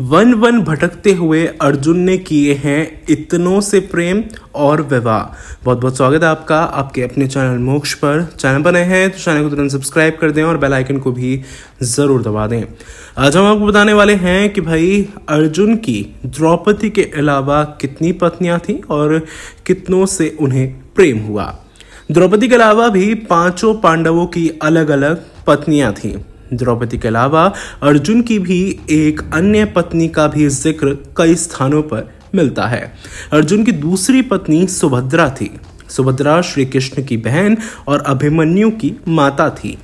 one one भटकते हुए अर्जुन ने किए हैं इतनों से प्रेम और विवाह बहुत बहुत स्वागत है आपका आपके अपने चैनल मोक्ष पर चैनल बने हैं तो चैनल को तुरंत सब्सक्राइब कर दें और बेल आइकन को भी ज़रूर दबा दें आज हम आपको बताने वाले हैं कि भाई अर्जुन की द्रौपदी के अलावा कितनी पत्नियां थीं और कितनों से उन्हें प्रेम हुआ द्रौपदी के अलावा भी पांचों पांडवों की अलग अलग पत्नियां थीं द्रौपदी के अलावा अर्जुन की भी एक अन्य पत्नी का भी जिक्र कई स्थानों पर मिलता है अर्जुन की दूसरी पत्नी सुभद्रा थी सुभद्रा श्री कृष्ण की बहन और अभिमन्यु की माता थी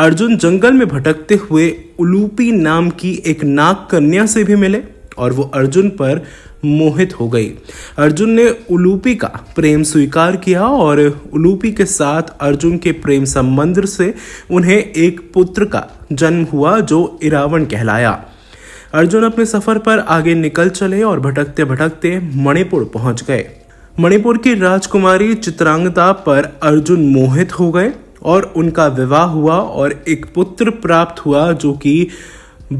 अर्जुन जंगल में भटकते हुए उलूपी नाम की एक नाग कन्या से भी मिले और वो अर्जुन पर मोहित हो गई अर्जुन ने उलूपी का प्रेम स्वीकार किया और उलूपी के साथ अर्जुन के प्रेम संबंध से उन्हें एक पुत्र का जन्म हुआ जो इरावण कहलाया अर्जुन अपने सफर पर आगे निकल चले और भटकते भटकते मणिपुर पहुंच गए मणिपुर की राजकुमारी चित्रांगता पर अर्जुन मोहित हो गए और उनका विवाह हुआ और एक पुत्र प्राप्त हुआ जो कि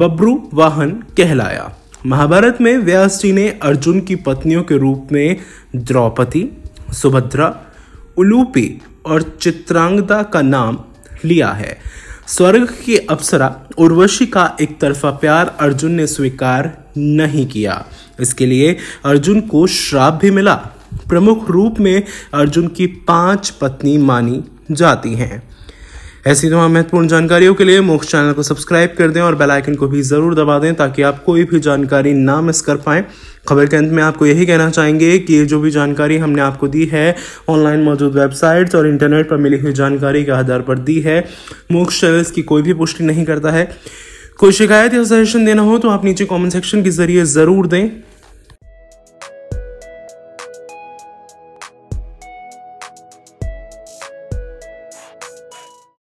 बब्रू वाहन कहलाया महाभारत में व्यास जी ने अर्जुन की पत्नियों के रूप में द्रौपदी सुभद्रा उलूपी और चित्रांगदा का नाम लिया है स्वर्ग की अप्सरा उर्वशी का एक तरफा प्यार अर्जुन ने स्वीकार नहीं किया इसके लिए अर्जुन को श्राप भी मिला प्रमुख रूप में अर्जुन की पांच पत्नी मानी जाती हैं ऐसी तमाम महत्वपूर्ण जानकारियों के लिए मोक्ष चैनल को सब्सक्राइब कर दें और बेलाइकन को भी ज़रूर दबा दें ताकि आप कोई भी जानकारी ना मिस कर पाए खबर के अंत में आपको यही कहना चाहेंगे कि ये जो भी जानकारी हमने आपको दी है ऑनलाइन मौजूद वेबसाइट्स और इंटरनेट पर मिली हुई जानकारी के आधार पर दी है मोक्ष चैनल की कोई भी पुष्टि नहीं करता है कोई शिकायत या सजेशन देना हो तो आप नीचे कमेंट सेक्शन के जरिए ज़रूर दें